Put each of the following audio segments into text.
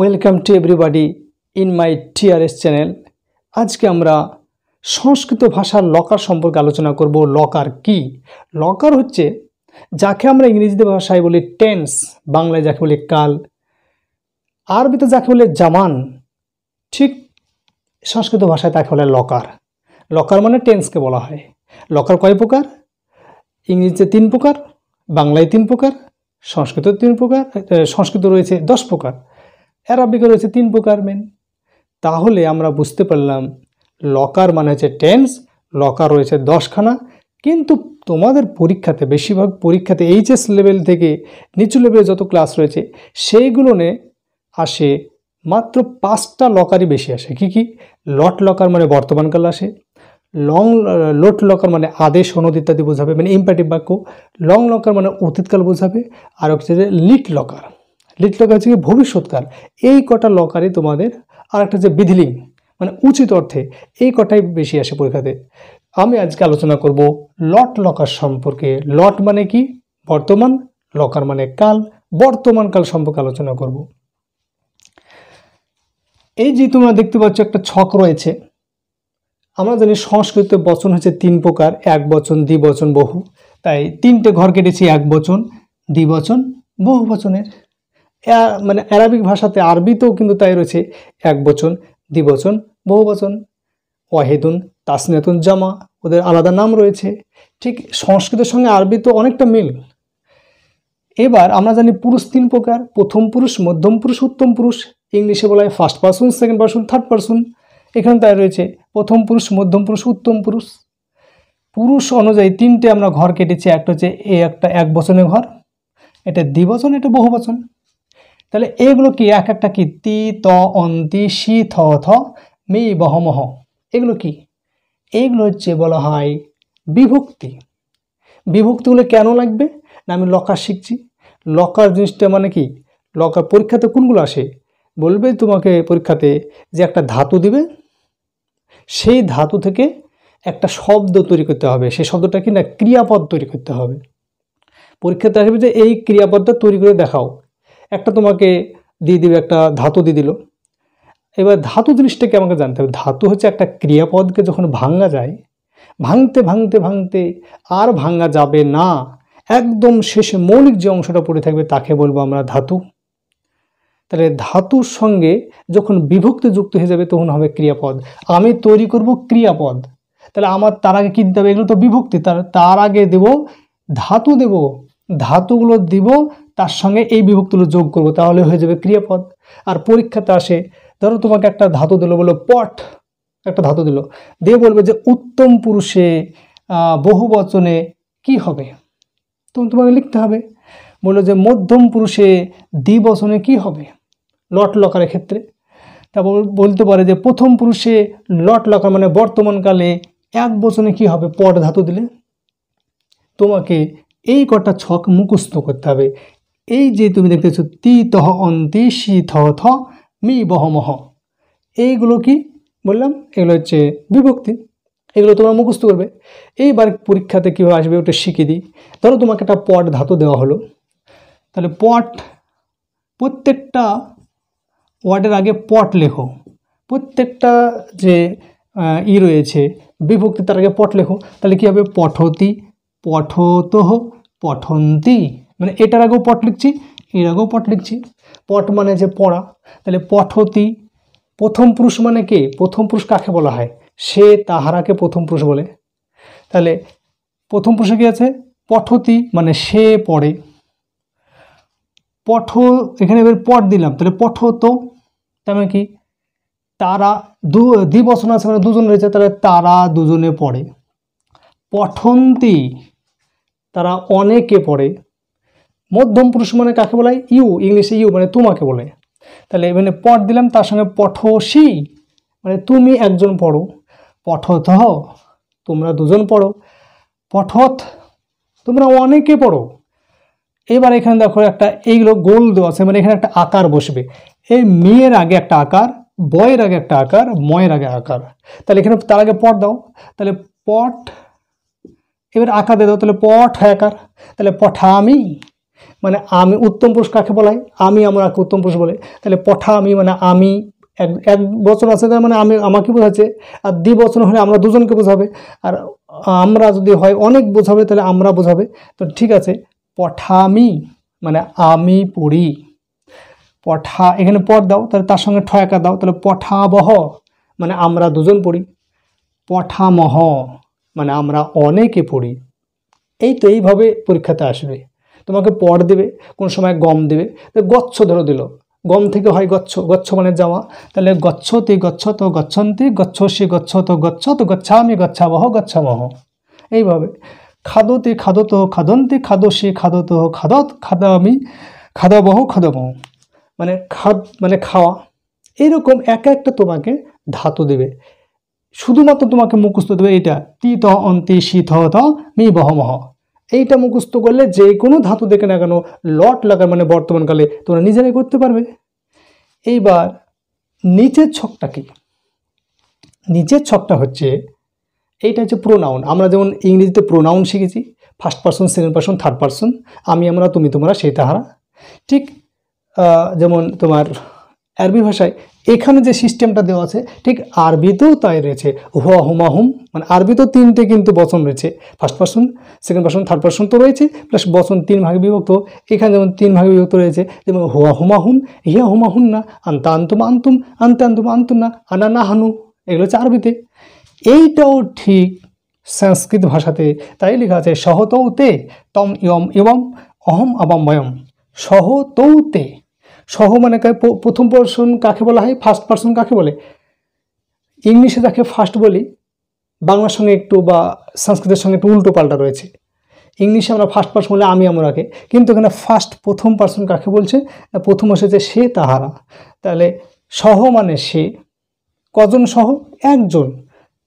welcome to everybody in my TRS channel আজকে আমরা সংস্কৃত ভাষার লকার সম্পর্কে আলোচনা করব লকার কি লকার হচ্ছে যাকে আমরা ইংরেজিতে ভাষায় বলি টেন্স বাংলায় যাকে বলি কাল আরবিতে যাকে বলে জামান ঠিক সংস্কৃত ভাষায় তাকে বলে লকার লকার মানে টেন্সকে বলা হয় লকার কয় প্রকার ইংরেজিতে তিন প্রকার বাংলায় তিন প্রকার সংস্কৃত তিন প্রকার সংস্কৃত রয়েছে দশ প্রকার অ্যারাবিকে রয়েছে তিন প্রকার মেন তাহলে আমরা বুঝতে পারলাম লকার মানে হচ্ছে টেন্স লকার রয়েছে দশখানা কিন্তু তোমাদের পরীক্ষাতে বেশিরভাগ পরীক্ষাতে এইচএস লেভেল থেকে নিচু লেভেলে যত ক্লাস রয়েছে সেইগুলোনে আসে মাত্র পাঁচটা লকারই বেশি আসে কি কি লট লকার মানে বর্তমানকাল আসে লং লোট লকার মানে আদেশ অনুদ ইত্যাদি বোঝাবে মানে ইম্প্যাটিভ বাক্য লং লকার মানে অতীতকাল বোঝাবে আর হচ্ছে লিট লকার লিটলক আছে কি ভবিষ্যৎকাল এই কটা লকারে তোমাদের আর একটা যে বিধিলিং মানে উচিত অর্থে এই কটাই বেশি আসে পরীক্ষাতে আমি আজকে আলোচনা করব লট লকার সম্পর্কে লট মানে কি বর্তমান লকার মানে কাল বর্তমান কাল সম্পর্কে আলোচনা করব এই যে তোমরা দেখতে পাচ্ছ একটা ছক রয়েছে আমরা জানি সংস্কৃত বচন হচ্ছে তিন প্রকার এক বচন দ্বিবচন বহু তাই তিনটে ঘর কেটেছি এক বচন দ্বিবচন বহু বচনের মানে অ্যারাবিক ভাষাতে আরবিতেও কিন্তু তাই রয়েছে এক বচন দ্বিবচন বহুবচন ওয়াহেদুন তাসনেতুন জামা ওদের আলাদা নাম রয়েছে ঠিক সংস্কৃতের সঙ্গে আরবি তো অনেকটা মিল এবার আমরা জানি পুরুষ তিন প্রকার প্রথম পুরুষ মধ্যম পুরুষ উত্তম পুরুষ ইংলিশে বলা হয় first person second person third person এখানে তাই রয়েছে প্রথম পুরুষ মধ্যম পুরুষ উত্তম পুরুষ পুরুষ অনুযায়ী তিনটে আমরা ঘর কেটেছি একটা হচ্ছে এ একটা এক বচনের ঘর এটা দ্বিবচন এটা বহুবচন তাহলে এগুলো কি এক একটা কি তি ত অন্তি সি থ থ মি বহমহ এগুলো কি এইগুলো হচ্ছে বলা হয় বিভক্তি বিভক্তিগুলো কেন লাগবে না আমি লকার শিখছি লকার জিনিসটা মানে কি লকার পরীক্ষাতে কোনগুলো আসে বলবে তোমাকে পরীক্ষাতে যে একটা ধাতু দিবে সেই ধাতু থেকে একটা শব্দ তৈরি করতে হবে সেই শব্দটা কি না ক্রিয়াপদ তৈরি করতে হবে পরীক্ষাতে আসবে যে এই ক্রিয়াপদটা তৈরি করে দেখাও একটা তোমাকে দিয়ে দিবে একটা ধাতু দিয়ে দিল এবার ধাতু জিনিসটাকে আমাকে জানতে হবে ধাতু হচ্ছে একটা ক্রিয়াপদকে যখন ভাঙ্গা যায় ভাঙতে ভাঙতে ভাঙতে আর ভাঙ্গা যাবে না একদম শেষে মৌলিক যে অংশটা পড়ে থাকবে তাকে বলবো আমরা ধাতু তাহলে ধাতুর সঙ্গে যখন বিভক্তি যুক্ত হয়ে যাবে তখন হবে ক্রিয়াপদ আমি তৈরি করব ক্রিয়াপদ তাহলে আমার তার আগে কিনতে হবে এগুলো তো বিভক্তি তার তার আগে দেব ধাতু দেব ধাতুগুলো দিব তার সঙ্গে এই বিভক্তগুলো যোগ করবো তাহলে হয়ে যাবে ক্রিয়াপদ আর পরীক্ষাতে আসে ধরো তোমাকে একটা ধাতু দিল বলো পট একটা ধাতু দিল দিয়ে বলবে যে উত্তম পুরুষে বহু বচনে কি হবে তুমি তোমাকে লিখতে হবে বললো যে মধ্যম পুরুষে দ্বিবচনে কি হবে লট লকারের ক্ষেত্রে তারপর বলতে পারে যে প্রথম পুরুষে লট লকার মানে বর্তমানকালে এক বচনে কি হবে পট ধাতু দিলে তোমাকে এই কটা ছক মুখস্থ করতে হবে এই যে তুমি দেখতেছো তি তহ অন্তি সি থ মি বহমহ এইগুলো কি বললাম এগুলো হচ্ছে বিভক্তি এগুলো তোমরা মুখস্থ করবে এইবার পরীক্ষাতে কীভাবে আসবে ওটা শিখে দিই ধরো তোমাকে একটা পট ধাতু দেওয়া হলো তাহলে পট প্রত্যেকটা ওয়ার্ডের আগে পট লেখো প্রত্যেকটা যে ই রয়েছে বিভক্তি তার আগে পট লেখো তাহলে কী হবে পঠতি পঠতহ পঠন্তি মানে এটার আগেও পট লিখছি এর আগেও পট লিখছি পট মানে যে পড়া তাহলে পঠতি প্রথম পুরুষ মানে কে প্রথম পুরুষ কাকে বলা হয় সে তাহারাকে প্রথম পুরুষ বলে তাহলে প্রথম পুরুষে কী আছে পঠতি মানে সে পড়ে পঠ এখানে এবার পট দিলাম তাহলে পঠত তেমন মানে কি তারা দু দ্বিবচন আছে মানে দুজন রয়েছে তাহলে তারা দুজনে পড়ে পঠন্তি তারা অনেকে পড়ে মধ্যম পুরুষ মানে কাকে বলে ইউ ইংলিশে ইউ মানে তোমাকে বলে তাহলে মানে পট দিলাম তার সঙ্গে পঠসি মানে তুমি একজন পড়ো পঠথ তোমরা দুজন পড়ো পঠত তোমরা অনেকে পড়ো এবার এখানে দেখো একটা এইগুলো গোল দেওয়া আছে মানে এখানে একটা আকার বসবে এই মেয়ের আগে একটা আকার বয়ের আগে একটা আকার ময়ের আগে আকার তাহলে এখানে তার আগে পট দাও তাহলে পট এবার আকার দিয়ে দাও তাহলে পট আকার তাহলে পঠামি মানে আমি উত্তম পুরুষ কাকে বলাই আমি আমাকে উত্তম পুরুষ বলে তাহলে পঠা আমি মানে আমি এক এক বছর আছে তার মানে আমি আমাকে বোঝাচ্ছে আর দ্বি বছর হলে আমরা দুজনকে বোঝাবে আর আমরা যদি হয় অনেক বোঝাবে তাহলে আমরা বোঝাবে তো ঠিক আছে পঠামি মানে আমি পড়ি পঠা এখানে পট দাও তাহলে তার সঙ্গে ঠয়কা দাও তাহলে পঠাবহ মানে আমরা দুজন পড়ি পঠামহ মানে আমরা অনেকে পড়ি এই তো এইভাবে পরীক্ষাতে আসবে তোমাকে পর দেবে কোন সময় গম দেবে গচ্ছ ধরো দিল গম থেকে হয় গচ্ছ গচ্ছ মানে যাওয়া তাহলে গচ্ছতি তো গচ্ছন্তি গচ্ছ গচ্ছসি গচ্ছত গচ্ছত গচ্ছামি গচ্ছাবহ গচ্ছাবহ এইভাবে খাদতি তো খাদন্তি খাদসি খাদত খাদত খাদামি খাদাবহ খাদাবহ মানে খাদ মানে খাওয়া এইরকম এক একটা তোমাকে ধাতু দেবে শুধুমাত্র তোমাকে মুখস্থ দেবে এটা তি ত অন্তি শীত ত মি বহমহ এইটা মুখস্ত করলে যে কোনো ধাতু দেখে না কেন লট লাগার মানে বর্তমানকালে তোমরা নিজেরাই করতে পারবে এইবার নিচের ছকটা কি নিচের ছকটা হচ্ছে এইটা হচ্ছে প্রোনাউন আমরা যেমন ইংরেজিতে প্রোনাউন শিখেছি first person second person third person আমি আমরা তুমি তোমরা সেই তাহারা ঠিক যেমন তোমার আরবি ভাষায় এখানে যে সিস্টেমটা দেওয়া আছে ঠিক আরবিতেও তাই রয়েছে হুয়া হুমা হুম মানে আরবিতেও তিনটে কিন্তু বচন রয়েছে first person second person third person তো রয়েছে প্লাস বচন তিন ভাগে বিভক্ত এখানে যেমন তিন ভাগে বিভক্ত রয়েছে যেমন হুয়া হুমা হুম হিয়া হুমা হুন না আন্তা আন্তুম আন্তুম আন্তে আন্তুম আন্তুম না আনা না হানু এগুলো হচ্ছে আরবিতে এইটাও ঠিক সংস্কৃত ভাষাতে তাই লেখা আছে সহতৌতে তম ইয়ম এবং অহম আবাম বয়ম সহতৌতে সহ মানে প্রথম পার্সন কাকে বলা হয় ফার্স্ট পার্সন কাকে বলে ইংলিশে যাকে ফার্স্ট বলি বাংলার সঙ্গে একটু বা সংস্কৃতের সঙ্গে একটু উল্টো পাল্টা রয়েছে ইংলিশে আমরা ফার্স্ট পার্সন বলে আমি আমরাকে কিন্তু এখানে ফার্স্ট প্রথম পার্সন কাকে বলছে প্রথম এসেছে সে তাহারা তাহলে সহ মানে সে কজন সহ একজন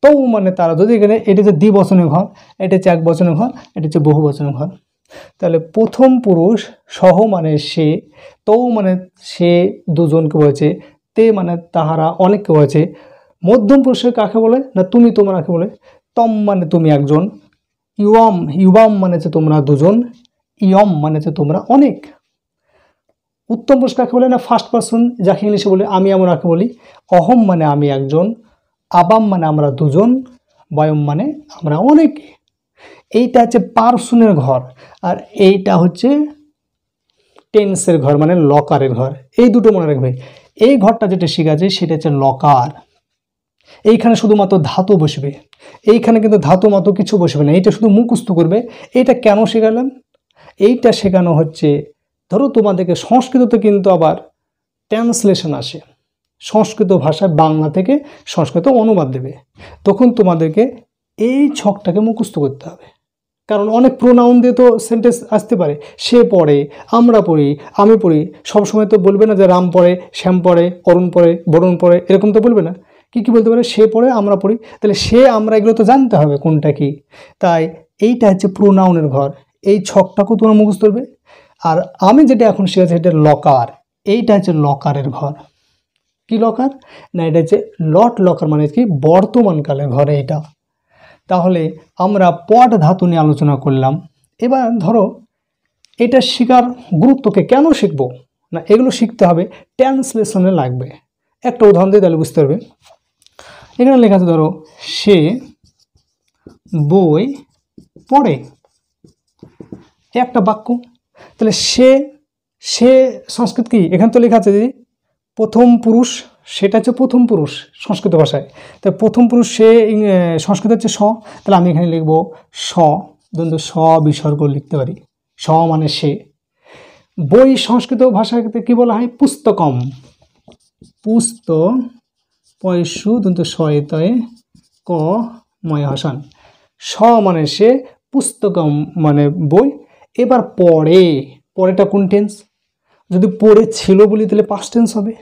তবু মানে তারা যদি এখানে এটি হচ্ছে দ্বিবচনের ঘর এটা হচ্ছে এক বচনের ঘর এটা হচ্ছে বহু বচনের ঘর তাহলে প্রথম পুরুষ সহ মানে সে তৌ মানে সে দুজনকে বলেছে তে মানে তাহারা অনেককে বলেছে মধ্যম পুরুষের কাকে বলে না তুমি তোমরাকে বলে তম মানে তুমি একজন ইয়ম ইউবাম মানে তোমরা দুজন ইয়ম মানে তোমরা অনেক উত্তম পুরুষ কাকে বলে না ফার্স্ট পার্সন যাকে ইংলিশে বলে আমি আমরাকে বলি অহম মানে আমি একজন আবাম মানে আমরা দুজন বয়ম মানে আমরা অনেকে এইটা হচ্ছে পার্সনের ঘর আর এইটা হচ্ছে টেন্সের ঘর মানে লকারের ঘর এই দুটো মনে রাখবে এই ঘরটা যেটা শিখাচ্ছে সেটা হচ্ছে লকার এইখানে শুধুমাত্র ধাতু বসবে এইখানে কিন্তু ধাতু মতো কিছু বসবে না এইটা শুধু মুখস্থ করবে এইটা কেন শেখালাম এইটা শেখানো হচ্ছে ধরো তোমাদেরকে সংস্কৃততে কিন্তু আবার ট্রান্সলেশন আসে সংস্কৃত ভাষায় বাংলা থেকে সংস্কৃত অনুবাদ দেবে তখন তোমাদেরকে এই ছকটাকে মুখস্থ করতে হবে কারণ অনেক প্রোনাউন দিয়ে তো সেন্টেন্স আসতে পারে সে পড়ে আমরা পড়ি আমি পড়ি সবসময় তো বলবে না যে রাম পড়ে শ্যাম পড়ে অরুণ পড়ে বরুণ পড়ে এরকম তো বলবে না কি কি বলতে পারে সে পড়ে আমরা পড়ি তাহলে সে আমরা এগুলো তো জানতে হবে কোনটা কি তাই এইটা হচ্ছে প্রোনাউনের ঘর এই ছকটাকেও তোমরা মুখস্থ করবে আর আমি যেটা এখন শিখেছি এটা লকার এইটা হচ্ছে লকারের ঘর কি লকার না এটা হচ্ছে লট লকার মানে কি বর্তমানকালের ঘরে এটা তাহলে আমরা পট ধাতু নিয়ে আলোচনা করলাম এবার ধরো এটা শিকার গুরুত্বকে কেন শিখবো না এগুলো শিখতে হবে ট্রান্সলেশনে লাগবে একটা উদাহরণ দিয়ে তাহলে বুঝতে পারবে এখানে লেখা আছে ধরো সে বই পড়ে একটা বাক্য তাহলে সে সে সংস্কৃত কি এখানে তো লেখা আছে প্রথম পুরুষ সেটা হচ্ছে প্রথম পুরুষ সংস্কৃত ভাষায় তো প্রথম পুরুষ সে সংস্কৃত হচ্ছে স তাহলে আমি এখানে লিখব স দন্ত স বিসর্গ লিখতে পারি স মানে সে বই সংস্কৃত ভাষাতে কী বলা হয় পুস্তকম পুস্ত পয়সু দন্ত সয়ে তয়ে ক ময় হাসান স মানে সে পুস্তকম মানে বই এবার পড়ে পরেটা কোন টেন্স যদি পড়ে ছিল বলি তাহলে পাস্ট টেন্স হবে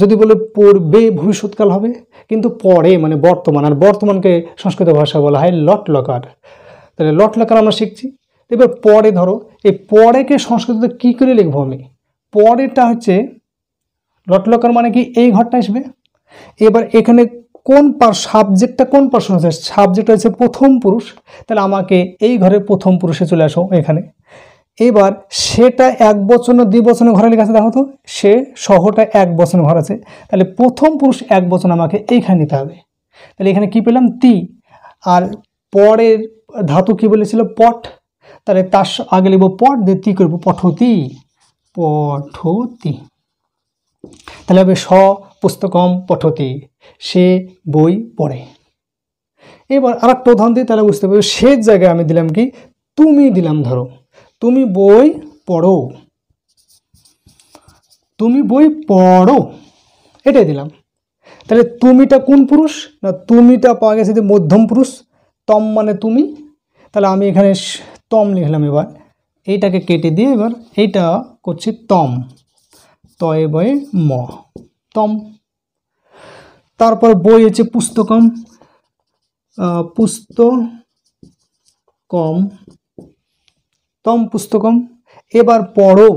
যদি বলে পড়বে ভবিষ্যৎকাল হবে কিন্তু পরে মানে বর্তমান আর বর্তমানকে সংস্কৃত ভাষা বলা হয় লট লকার তাহলে লট লকার আমরা শিখছি এবার পরে ধরো এই পরেকে সংস্কৃততে কী করে লিখবো আমি পরেটা হচ্ছে লট লকার মানে কি এই ঘরটা আসবে এবার এখানে কোন পার সাবজেক্টটা কোন পার্সন সাবজেক্টটা সাবজেক্ট হচ্ছে প্রথম পুরুষ তাহলে আমাকে এই ঘরে প্রথম পুরুষে চলে আসো এখানে এবার সেটা এক বছর দুই ঘরে ঘরের আছে দেখো তো সে সহটা এক বছর ঘর আছে তাহলে প্রথম পুরুষ এক বছর আমাকে এইখানে নিতে হবে তাহলে এখানে কি পেলাম তি আর পরের ধাতু কি বলেছিল পট তাহলে তার আগে লিখবো পট দিয়ে তি করবো পঠতি পঠতি তাহলে হবে স পুস্তকম পঠতি সে বই পড়ে এবার আর একটা উদাহরণ দিই তাহলে বুঝতে পারবে সে জায়গায় আমি দিলাম কি তুমি দিলাম ধরো তুমি বই পড়ো তুমি বই পড়ো এটাই দিলাম তাহলে তুমিটা কোন পুরুষ না তুমিটা পাওয়া গেছে যে মধ্যম পুরুষ তম মানে তুমি তাহলে আমি এখানে তম লিখলাম এবার এইটাকে কেটে দিয়ে এবার এইটা করছি তম তয়ে বয়ে ম তম তারপর বই হচ্ছে পুস্তকম পুস্তকম তম পুস্তকম এবার পড়ো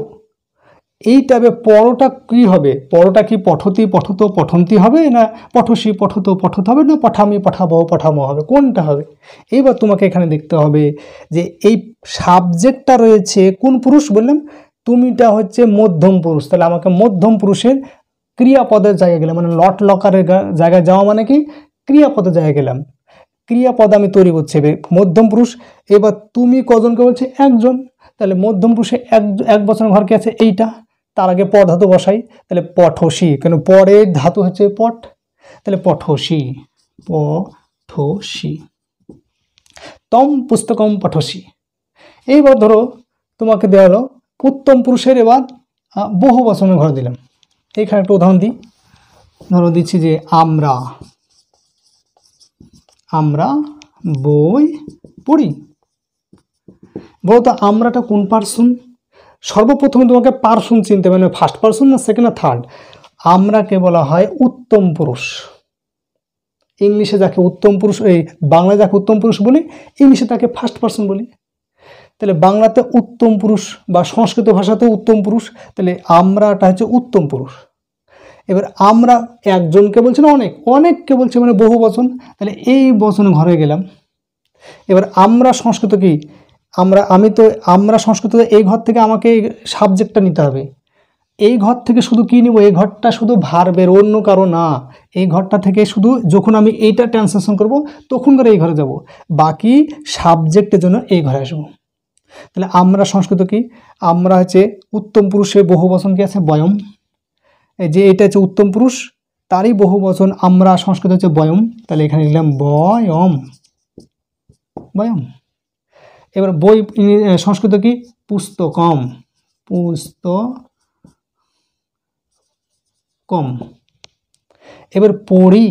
এই পরোটা কী হবে পরোটা কি পঠতি পঠত পঠন্তি হবে না পঠসি পঠত পঠত হবে না পঠামি পঠাবহ পঠামো হবে কোনটা হবে এইবার তোমাকে এখানে দেখতে হবে যে এই সাবজেক্টটা রয়েছে কোন পুরুষ বললাম তুমিটা হচ্ছে মধ্যম পুরুষ তাহলে আমাকে মধ্যম পুরুষের ক্রিয়াপদের জায়গায় গেলাম মানে লট লকারের জায়গায় যাওয়া মানে কি ক্রিয়াপদের জায়গায় গেলাম ক্রিয়াপদ আমি তৈরি করছি মধ্যম পুরুষ এবার তুমি কজনকে বলছে একজন তাহলে মধ্যম পুরুষে এক এক বছর কে আছে এইটা তার আগে প ধাতু বসাই তাহলে পঠসি কেন পরের ধাতু হচ্ছে পট তাহলে পঠসি পঠসি তম পুস্তকম পঠসি এইবার ধরো তোমাকে দেওয়া হলো উত্তম পুরুষের এবার বহু বচনের ঘর দিলাম এখানে একটা উদাহরণ দিই ধরো দিচ্ছি যে আমরা আমরা বই পড়ি বলতো আমরাটা কোন পার্সন সর্বপ্রথমে তোমাকে পার্সন চিনতে মানে ফার্স্ট পার্সন না সেকেন্ড না থার্ড আমরাকে বলা হয় উত্তম পুরুষ ইংলিশে যাকে উত্তম পুরুষ এই বাংলায় যাকে উত্তম পুরুষ বলি ইংলিশে তাকে ফার্স্ট পার্সন বলি তাহলে বাংলাতে উত্তম পুরুষ বা সংস্কৃত ভাষাতে উত্তম পুরুষ তাহলে আমরাটা হচ্ছে উত্তম পুরুষ এবার আমরা একজনকে বলছি না অনেক অনেককে বলছি মানে বহু বচন তাহলে এই বচন ঘরে গেলাম এবার আমরা সংস্কৃত কি আমরা আমি তো আমরা সংস্কৃত এই ঘর থেকে আমাকে সাবজেক্টটা নিতে হবে এই ঘর থেকে শুধু কী নিব এই ঘরটা শুধু ভারবের অন্য কারো না এই ঘরটা থেকে শুধু যখন আমি এইটা ট্রান্সলেশন করব তখন করে এই ঘরে যাব বাকি সাবজেক্টের জন্য এই ঘরে আসবো তাহলে আমরা সংস্কৃত কি আমরা হচ্ছে উত্তম পুরুষে বহু বচন কি আছে বয়ম যে এটা হচ্ছে উত্তম পুরুষ তারই বহু বচন আমরা সংস্কৃত হচ্ছে বয়ম তাহলে এখানে লিখলাম বয়ম বয়ম এবার বই সংস্কৃত কি পুস্তকম পুস্তকম এবার পড়ি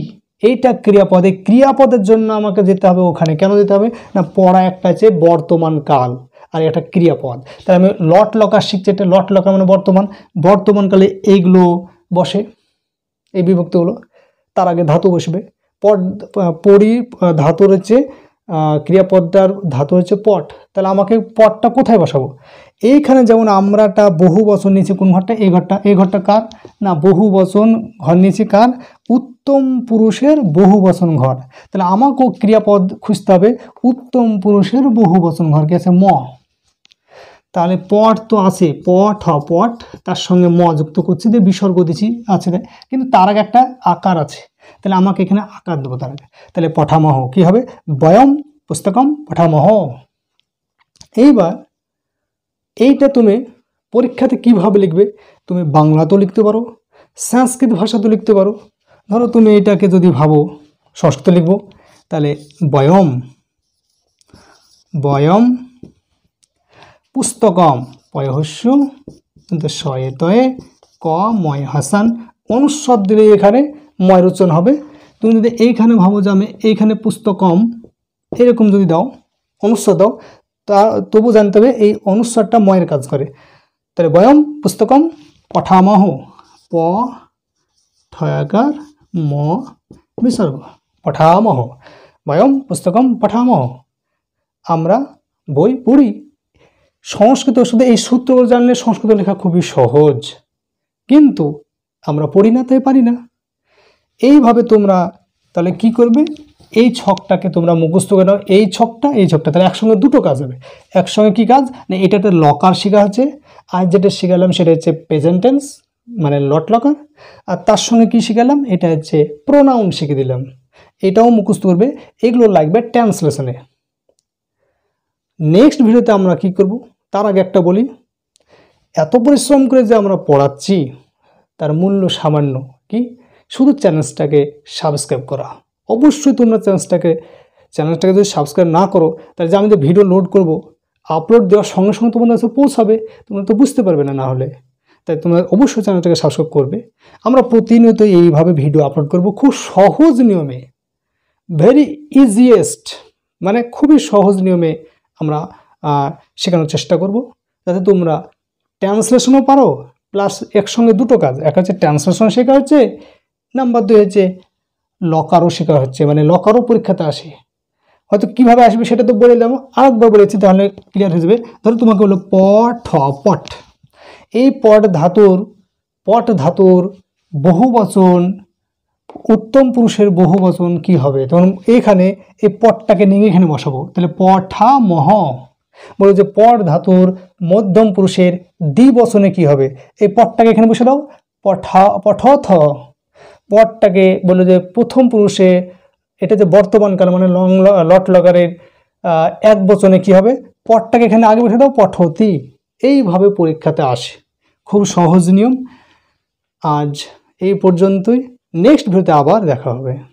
এইটা ক্রিয়াপদে ক্রিয়াপদের জন্য আমাকে যেতে হবে ওখানে কেন যেতে হবে না পড়া একটা আছে বর্তমান কাল আর একটা ক্রিয়াপদ তাহলে আমি লট লকার শিখছি এটা লট লকার মানে বর্তমান বর্তমানকালে এইগুলো বসে এই হলো তার আগে ধাতু বসবে পট পরি ধাতুর রয়েছে ক্রিয়াপদটার ধাতু হচ্ছে পট তাহলে আমাকে পটটা কোথায় বসাবো এইখানে যেমন আমরাটা বহু বচন নিয়েছি কোন ঘরটা এই ঘরটা এই ঘরটা কার না বহু বচন ঘর নিয়েছি কার উত্তম পুরুষের বহু বচন ঘর তাহলে আমাকেও ক্রিয়াপদ খুঁজতে হবে উত্তম পুরুষের বহু বচন ঘর কি আছে ম তাহলে পট তো আছে পট হ পট তার সঙ্গে ম যুক্ত করছি দিয়ে বিসর্গ দিছি আছে কিন্তু তার আগে একটা আকার আছে তাহলে আমাকে এখানে আকার দেবো তার আগে তাহলে পঠামহ কি হবে বয়ম পুস্তকম পঠামহ এইবার এইটা তুমি পরীক্ষাতে কিভাবে লিখবে তুমি বাংলাতেও লিখতে পারো সংস্কৃত ভাষাতেও লিখতে পারো ধরো তুমি এটাকে যদি ভাবো সংস্কৃত লিখবো তাহলে বয়ম বয়ম পুস্তকম পয়হস্য কিন্তু শয়ে তয়ে ক ময় হাসান অনুসব দিলে এখানে ময়রোচন হবে তুমি যদি এইখানে ভাবো যে আমি এইখানে পুস্তকম এরকম যদি দাও অনুস্বর দাও তা তবু জানতে হবে এই অনুস্বরটা ময়ের কাজ করে তাহলে বয়ম পুস্তকম পঠামহ প ঠয়াকার ম বিসর্গ পঠামহ বয়ম পুস্তকম পঠামহ আমরা বই পড়ি সংস্কৃত শুধু এই সূত্রগুলো জানলে সংস্কৃত লেখা খুবই সহজ কিন্তু আমরা পড়ি না তাই পারি না এইভাবে তোমরা তাহলে কি করবে এই ছকটাকে তোমরা মুখস্থ করে নাও এই ছকটা এই ছকটা তাহলে একসঙ্গে দুটো কাজ হবে একসঙ্গে কি কাজ না এটাতে লকার শেখা হচ্ছে আর যেটা শেখালাম সেটা হচ্ছে প্রেজেন্টেন্স মানে লট লকার আর তার সঙ্গে কি শিখালাম এটা হচ্ছে প্রোনাউন শিখে দিলাম এটাও মুখস্থ করবে এগুলো লাগবে ট্রান্সলেশনে নেক্সট ভিডিওতে আমরা কি করব তার আগে একটা বলি এত পরিশ্রম করে যে আমরা পড়াচ্ছি তার মূল্য সামান্য কি শুধু চ্যানেলসটাকে সাবস্ক্রাইব করা অবশ্যই তোমরা চ্যানেলসটাকে চ্যানেলটাকে যদি সাবস্ক্রাইব না করো তাহলে যে আমি যে ভিডিও লোড করব আপলোড দেওয়ার সঙ্গে সঙ্গে তোমাদের কাছে পৌঁছাবে তোমরা তো বুঝতে পারবে না না হলে তাই তোমরা অবশ্যই চ্যানেলটাকে সাবস্ক্রাইব করবে আমরা প্রতিনিয়ত এইভাবে ভিডিও আপলোড করব খুব সহজ নিয়মে ভেরি ইজিয়েস্ট মানে খুবই সহজ নিয়মে আমরা শেখানোর চেষ্টা করব যাতে তোমরা ট্রান্সলেশনও পারো প্লাস একসঙ্গে দুটো কাজ এক হচ্ছে ট্রান্সলেশন শেখা হচ্ছে নাম্বার দুই হচ্ছে লকারও শেখা হচ্ছে মানে লকারও পরীক্ষাতে আসে হয়তো কীভাবে আসবে সেটা তো বলে দিলাম আরেকবার বলেছি তাহলে ক্লিয়ার হয়ে যাবে ধরো তোমাকে হলো পট পট এই পট ধাতুর পট ধাতুর বহু বচন উত্তম পুরুষের বহু বচন কী হবে তখন এখানে এই পটটাকে নিয়ে এখানে বসাবো তাহলে পঠা মহ বলো যে পট ধাতুর মধ্যম পুরুষের দ্বিবচনে কী হবে এই পটটাকে এখানে বসে দাও পঠা পঠথ পটটাকে বলো যে প্রথম পুরুষে এটা যে বর্তমানকাল মানে লং লট লগারের এক বচনে কী হবে পটটাকে এখানে আগে বসে দাও পঠতি এইভাবে পরীক্ষাতে আসে খুব সহজ নিয়ম আজ এই পর্যন্তই नेक्स्ट भिडियो आबाद देखा